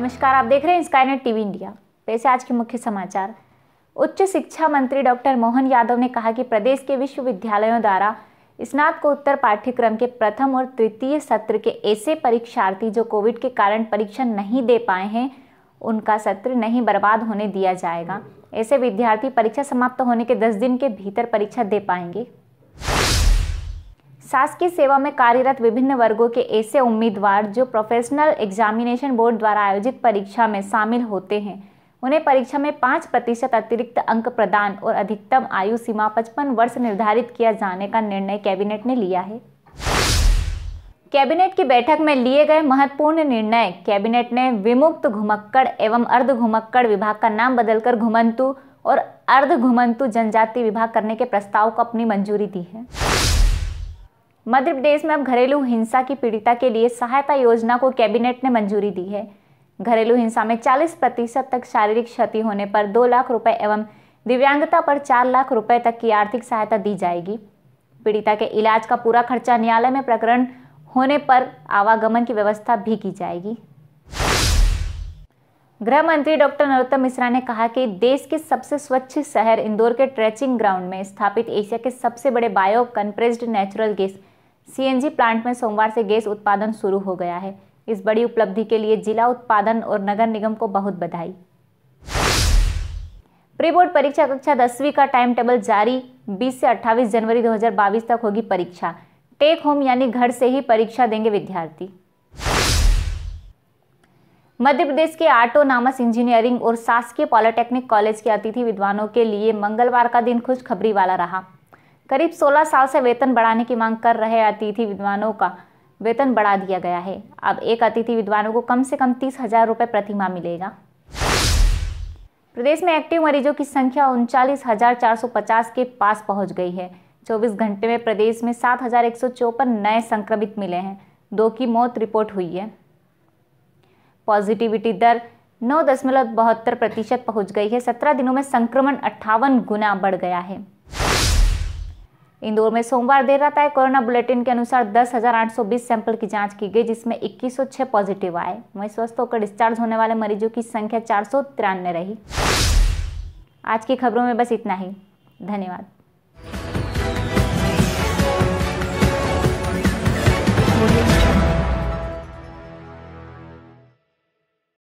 नमस्कार आप देख रहे हैं स्काईनेट टीवी इंडिया पैसे आज के मुख्य समाचार उच्च शिक्षा मंत्री डॉक्टर मोहन यादव ने कहा कि प्रदेश के विश्वविद्यालयों द्वारा स्नातकोत्तर पाठ्यक्रम के प्रथम और तृतीय सत्र के ऐसे परीक्षार्थी जो कोविड के कारण परीक्षा नहीं दे पाए हैं उनका सत्र नहीं बर्बाद होने दिया जाएगा ऐसे विद्यार्थी परीक्षा समाप्त होने के दस दिन के भीतर परीक्षा दे पाएंगे शासकीय सेवा में कार्यरत विभिन्न वर्गों के ऐसे उम्मीदवार जो प्रोफेशनल एग्जामिनेशन बोर्ड द्वारा आयोजित परीक्षा में शामिल होते हैं उन्हें परीक्षा में पाँच प्रतिशत अतिरिक्त अंक प्रदान और अधिकतम आयु सीमा पचपन वर्ष निर्धारित किया जाने का निर्णय कैबिनेट ने लिया है कैबिनेट की बैठक में लिए गए महत्वपूर्ण निर्णय कैबिनेट ने विमुक्त घुमक्कड़ एवं अर्ध घुमक्कड़ विभाग का नाम बदलकर घुमंतु और अर्ध घुमंतु जनजाति विभाग करने के प्रस्ताव को अपनी मंजूरी दी है मध्य प्रदेश में अब घरेलू हिंसा की पीड़िता के लिए सहायता योजना को कैबिनेट ने मंजूरी दी है घरेलू हिंसा में 40 प्रतिशत तक शारीरिक क्षति होने पर दो लाख रुपए एवं दिव्यांगता पर चार लाख रुपए तक की आर्थिक सहायता दी जाएगी पीड़िता के इलाज का पूरा खर्चा न्यायालय में प्रकरण होने पर आवागमन की व्यवस्था भी की जाएगी गृह मंत्री डॉक्टर नरोत्तम मिश्रा ने कहा कि देश के सबसे स्वच्छ शहर इंदौर के ट्रेचिंग ग्राउंड में स्थापित एशिया के सबसे बड़े bio compressed natural gas CNG plant में सोमवार से गैस उत्पादन शुरू हो गया है इस बड़ी उपलब्धि के लिए जिला उत्पादन और नगर निगम को बहुत बधाई प्री बोर्ड परीक्षा कक्षा दसवीं का टाइम टेबल जारी 20 से 28 जनवरी 2022 तक होगी परीक्षा टेक होम यानी घर से ही परीक्षा देंगे विद्यार्थी मध्य प्रदेश के आटो नामस इंजीनियरिंग और शासकीय पॉलिटेक्निक कॉलेज के अतिथि विद्वानों के लिए मंगलवार का दिन खुशखबरी वाला रहा करीब 16 साल से वेतन बढ़ाने की मांग कर रहे अतिथि विद्वानों का वेतन बढ़ा दिया गया है अब एक अतिथि विद्वानों को कम से कम तीस हजार रुपये प्रतिमा मिलेगा प्रदेश में एक्टिव मरीजों की संख्या उनचालीस हजार चार सौ पचास के पास पहुंच गई है चौबीस घंटे में प्रदेश में सात हजार एक सौ चौपन नए संक्रमित मिले हैं दो की मौत रिपोर्ट हुई है पॉजिटिविटी दर नौ दशमलव बहत्तर प्रतिशत पहुंच गई है सत्रह दिनों में संक्रमण अट्ठावन गुना बढ़ गया है इंदौर में सोमवार देर रात आए कोरोना बुलेटिन के अनुसार 10,820 सैंपल की जांच की गई जिसमें 2106 पॉजिटिव आए वहीं स्वस्थ होकर डिस्चार्ज होने वाले मरीजों की संख्या चार रही आज की खबरों में बस इतना ही धन्यवाद